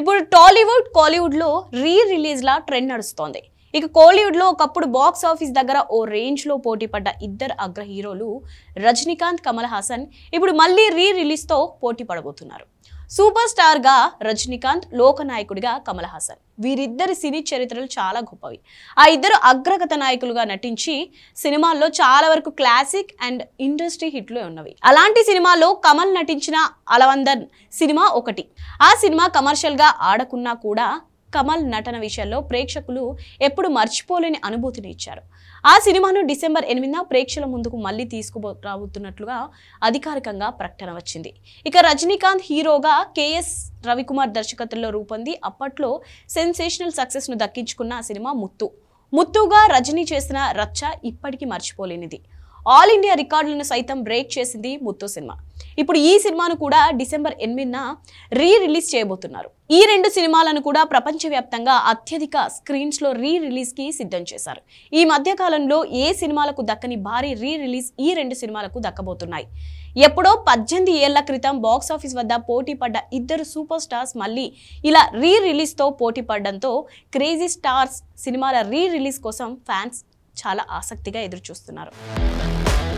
ఇప్పుడు టాలీవుడ్ లో re release లా trend నడుస్తోంది ఇక కోలీవుడ్లో ఒకప్పుడు బాక్స్ ఆఫీస్ దగ్గర ఓ రేంజ్లో పోటీ పడ్డ ఇద్దరు అగ్ర హీరోలు రజనీకాంత్ కమల్ హాసన్ ఇప్పుడు మళ్ళీ రీ రిలీజ్ తో పోటీ పడబోతున్నారు సూపర్ స్టార్ గా రజనీకాంత్ లోకనాయకుడిగా కమల్ హాసన్ వీరిద్దరి సినీ చరిత్రలు చాలా గొప్పవి ఆ ఇద్దరు అగ్రగత నాయకులుగా నటించి సినిమాల్లో చాలా వరకు క్లాసిక్ అండ్ ఇండస్ట్రీ హిట్లు ఉన్నవి అలాంటి సినిమాలో కమల్ నటించిన అలవందన్ సినిమా ఒకటి ఆ సినిమా కమర్షియల్గా ఆడకున్నా కూడా కమల్ నటన విషయంలో ప్రేక్షకులు ఎప్పుడు మర్చిపోలేని అనుభూతిని ఇచ్చారు ఆ సినిమాను డిసెంబర్ ఎనిమిదిన ప్రేక్షకుల ముందుకు మళ్ళీ తీసుకురాబోతున్నట్లుగా అధికారికంగా ప్రకటన వచ్చింది ఇక రజనీకాంత్ హీరోగా కేఎస్ రవికుమార్ దర్శకత్వంలో రూపొంది అప్పట్లో సెన్సేషనల్ సక్సెస్ను దక్కించుకున్న ఆ సినిమా ముత్తు ముత్తుగా రజనీ చేసిన రచ్చ ఇప్పటికీ మర్చిపోలేనిది ఆల్ ఇండియా రికార్డులను సైతం బ్రేక్ చేసింది ముత్తు సినిమా ఇప్పుడు ఈ సినిమాను కూడా డిసెంబర్ ఎనిమిదిన రీ రిలీజ్ చేయబోతున్నారు ఈ రెండు సినిమాలను కూడా ప్రపంచవ్యాప్తంగా అత్యధిక స్క్రీన్స్లో రీ రిలీజ్కి సిద్ధం చేశారు ఈ మధ్యకాలంలో ఏ సినిమాలకు దక్కని భారీ రీ రిలీజ్ ఈ రెండు సినిమాలకు దక్కబోతున్నాయి ఎప్పుడో పద్దెనిమిది ఏళ్ల క్రితం బాక్సాఫీస్ వద్ద పోటీ పడ్డ ఇద్దరు సూపర్ స్టార్స్ మళ్ళీ ఇలా రీ రిలీజ్తో పోటీ పడడంతో క్రేజీ స్టార్స్ సినిమాల రీ రిలీజ్ కోసం ఫ్యాన్స్ చాలా ఆసక్తిగా ఎదురుచూస్తున్నారు